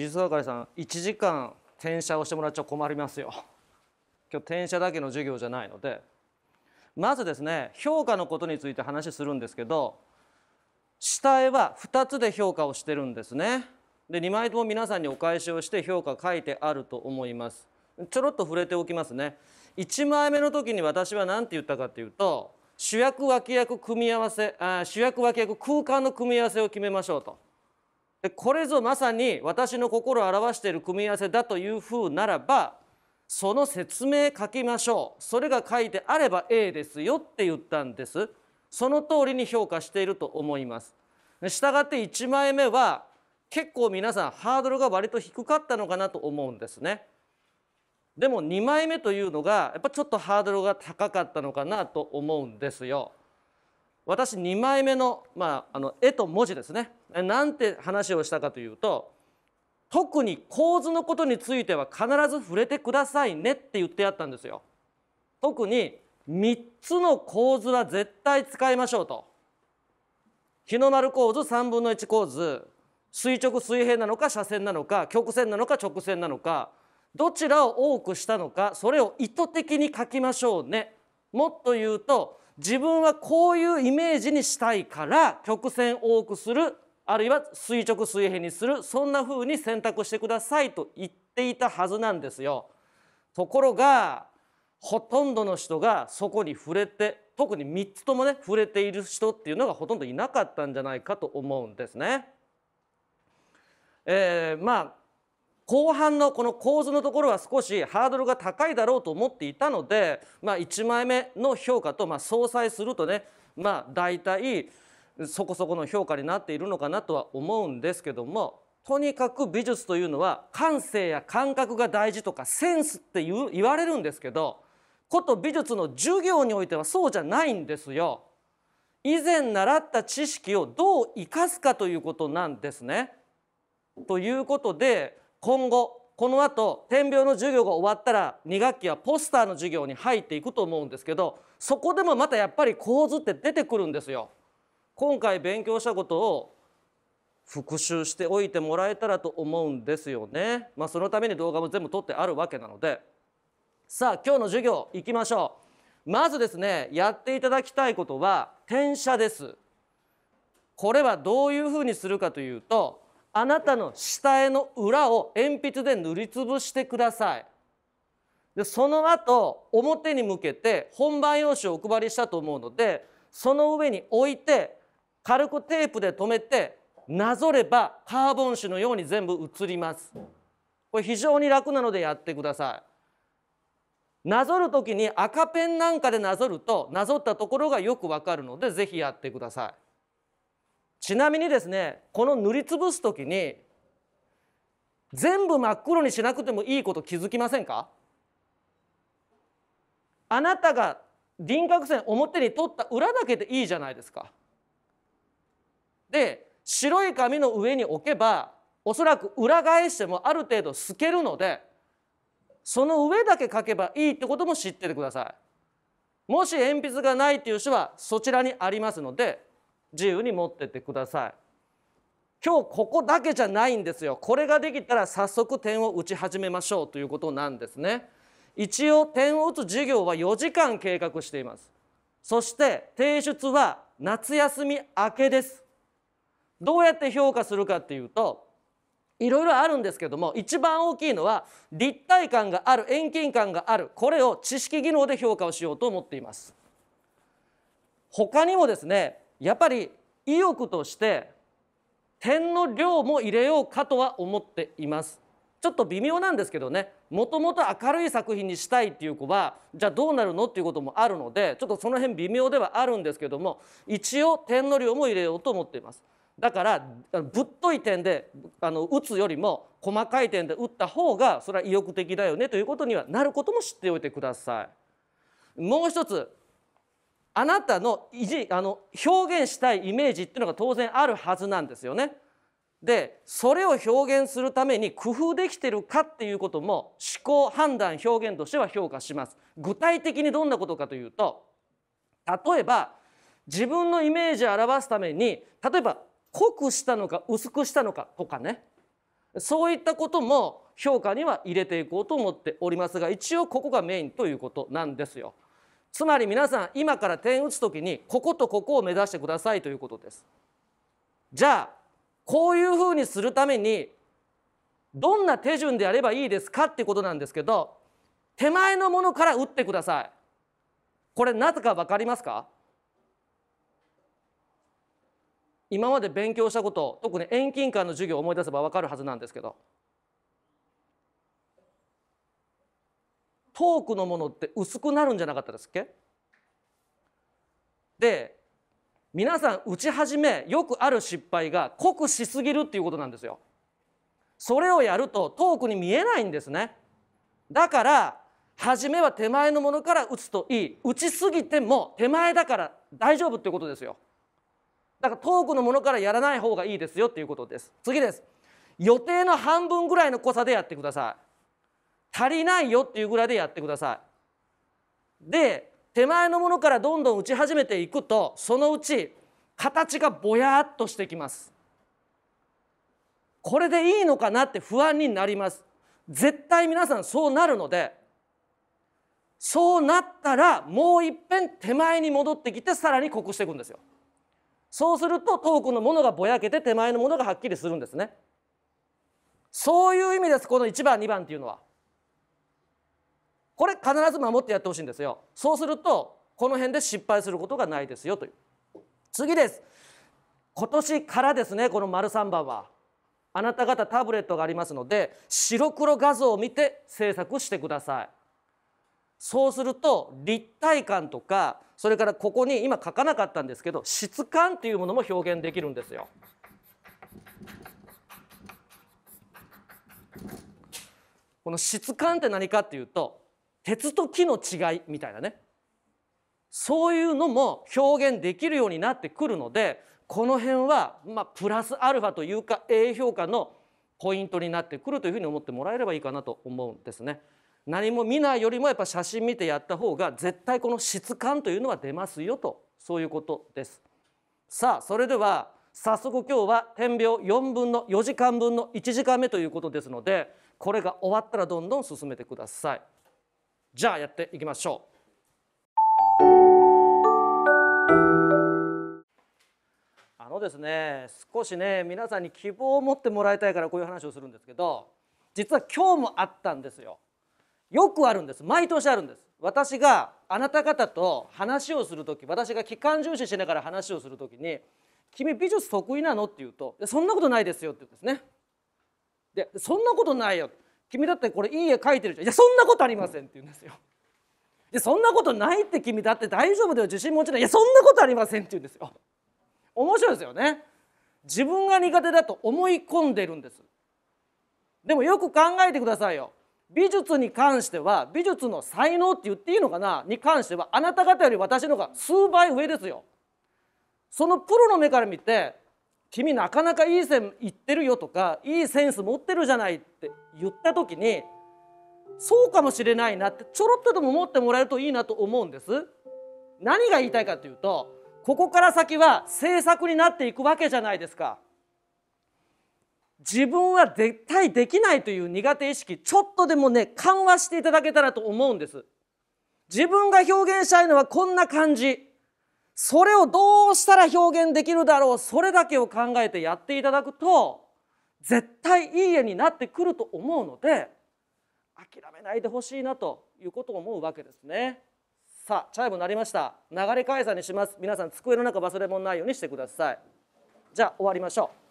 美術係さん1時間転写をしてもらっちゃ困りますよ今日転写だけの授業じゃないのでまずですね評価のことについて話するんですけど下絵は2つで評価をしてるんですねで2枚とも皆さんにお返しをして評価書いてあると思いますちょろっと触れておきますね1枚目の時に私は何て言ったかっていうと主役脇役組み合わせあ主役脇役空間の組み合わせを決めましょうとでこれぞまさに私の心を表している組み合わせだというふうならばその説明書きましょうそれが書いてあれば A ですよって言ったんですその通りに評価していると思いますしたがって1枚目は結構皆さんハードルが割と低かったのかなと思うんですねでも2枚目というのがやっぱちょっとハードルが高かったのかなと思うんですよ私2枚目の,、まあ、あの絵と文字ですねなんて話をしたかというと特に構図のことについては必ず触れてくださいねって言ってやったんですよ。特に3つの構図は絶対使いましょうと。日の丸構図3分の1構図垂直水平なのか斜線なのか曲線なのか直線なのかどちらを多くしたのかそれを意図的に書きましょうね。もっと言うと自分はこういうイメージにしたいから曲線を多くするあるいは垂直水平にするそんな風に選択してくださいと言っていたはずなんですよ。ところがほとんどの人がそこに触れて特に3つともね触れている人っていうのがほとんどいなかったんじゃないかと思うんですね。えー、まあ後半のこの構図のところは少しハードルが高いだろうと思っていたので、まあ、1枚目の評価とま相殺するとね、まあ、大体そこそこの評価になっているのかなとは思うんですけどもとにかく美術というのは感性や感覚が大事とかセンスって言われるんですけどこと美術の授業においてはそうじゃないんですよ。以前習った知識をどう生かすかということなんですね。ということで今後このあと点描の授業が終わったら2学期はポスターの授業に入っていくと思うんですけどそこでもまたやっぱり構図って出てくるんですよ。今回勉強したことを復習しておいてもらえたらと思うんですよね。まあ、そのために動画も全部撮ってあるわけなのでさあ今日の授業いきましょう。まずですねやっていただきたいことは転写です。これはどういうふうにするかというとあなたの下絵の裏を鉛筆で塗りつぶしてくださいでその後表に向けて本番用紙をお配りしたと思うのでその上に置いて軽くテープで留めてなぞればカーボン紙のように全部写りますこれ非常に楽なのでやってくださいなぞる時に赤ペンなんかでなぞるとなぞったところがよくわかるので是非やってくださいちなみにですねこの塗りつぶす時に全部真っ黒にしなくてもいいこと気づきませんかあなたが輪郭線表に取った裏だけでいいじゃないですか。で白い紙の上に置けばおそらく裏返してもある程度透けるのでその上だけ書けばいいってことも知っててください。もし鉛筆がないっていう人はそちらにありますので自由に持ってってください今日ここだけじゃないんですよこれができたら早速点を打ち始めましょうということなんですね一応点を打つ授業は4時間計画していますそして提出は夏休み明けですどうやって評価するかっていうといろいろあるんですけども一番大きいのは立体感がある遠近感があるこれを知識技能で評価をしようと思っています他にもですねやっぱり意欲として点の量も入れようかとは思っていますちょっと微妙なんですけどねもともと明るい作品にしたいっていう子はじゃあどうなるのっていうこともあるのでちょっとその辺微妙ではあるんですけども一応点の量も入れようと思っていますだからぶっとい点であの打つよりも細かい点で打った方がそれは意欲的だよねということにはなることも知っておいてくださいもう一つあなたの意地あの表現したいイメージっていうのが当然あるはずなんですよね。でそれを表現するために工夫できてるかっていうことも思考判断表現としては評価します。具体的にどんなことかというと例えば自分のイメージを表すために例えば濃くしたのか薄くしたのかとかねそういったことも評価には入れていこうと思っておりますが一応ここがメインということなんですよ。つまり皆さん今から点打つ時にこことここを目指してくださいということですじゃあこういうふうにするためにどんな手順でやればいいですかってことなんですけど手前のものから打ってくださいこれなぜか分かりますか今まで勉強したこと特に遠近感の授業を思い出せば分かるはずなんですけどトークのものって薄くなるんじゃなかったですっけで皆さん打ち始めよくある失敗が濃くしすぎるっていうことなんですよ。それをやるとトークに見えないんですね。だから初めは手前のものから打つといい打ちすぎても手前だから大丈夫っていうことですよ。だからトークのものからやらない方がいいですよっていうことです。次です。予定の半分ぐらいの濃さでやってください。足りないよっていうぐらいでやってください。で手前のものからどんどん打ち始めていくとそのうち形がぼやっとしてきます。これでいいのかなって不安になります。絶対皆さんそうなるのでそうなったらもういっぺん手前に戻ってきてさらに濃くしていくんですよ。そうすると遠くのものがぼやけて手前のものがはっきりするんですね。そういう意味ですこの1番2番っていうのは。これ必ず守ってやってほしいんですよそうするとこの辺で失敗することがないですよという次です今年からですねこの丸三番はあなた方タブレットがありますので白黒画像を見て制作してくださいそうすると立体感とかそれからここに今書かなかったんですけど質感というものも表現できるんですよこの質感って何かっていうと鉄と木の違いみたいなねそういうのも表現できるようになってくるのでこの辺はまあプラスアルファというか A 評価のポイントになってくるというふうに思ってもらえればいいかなと思うんですね。何も見ないよりもやっぱ写真見てやった方が絶対この質感というのは出ますよとそういうことです。さあそれでは早速今日は点描4分の4時間分の1時間目ということですのでこれが終わったらどんどん進めてください。じゃあやっていきましょうあのですね少しね皆さんに希望を持ってもらいたいからこういう話をするんですけど実は今日もあったんですよよくあるんです毎年あるんです私があなた方と話をする時私が機関重視しながら話をする時に「君美術得意なの?」って言うと「そんなことないですよ」って言うんですね。で「そんなことないよ」って君だってこれいい絵描いてるじゃんいやそんなことありません」って言うんですよ。でそんなことないって君だって大丈夫だよ自信持ちないいやそんなことありませんって言うんですよ。面白いですよね。自分が苦手だと思い込んでるんです。でもよく考えてくださいよ。美術に関しては美術の才能って言っていいのかなに関してはあなた方より私の方が数倍上ですよ。そのプロの目から見て君なかなかいい線いってるよとかいいセンス持ってるじゃないって言った時にそうかもしれないなってちょろっとでも思ってもらえるといいなと思うんです何が言いたいかというとここから先は政策になっていくわけじゃないですか自分は絶対できないという苦手意識ちょっとでもね緩和していただけたらと思うんです自分が表現したいのはこんな感じそれをどうしたら表現できるだろうそれだけを考えてやっていただくと絶対いい絵になってくると思うので諦めないでほしいなということを思うわけですね。さあチャイムなりました流れ解散にします皆さん机の中忘れ物ないようにしてくださいじゃあ終わりましょう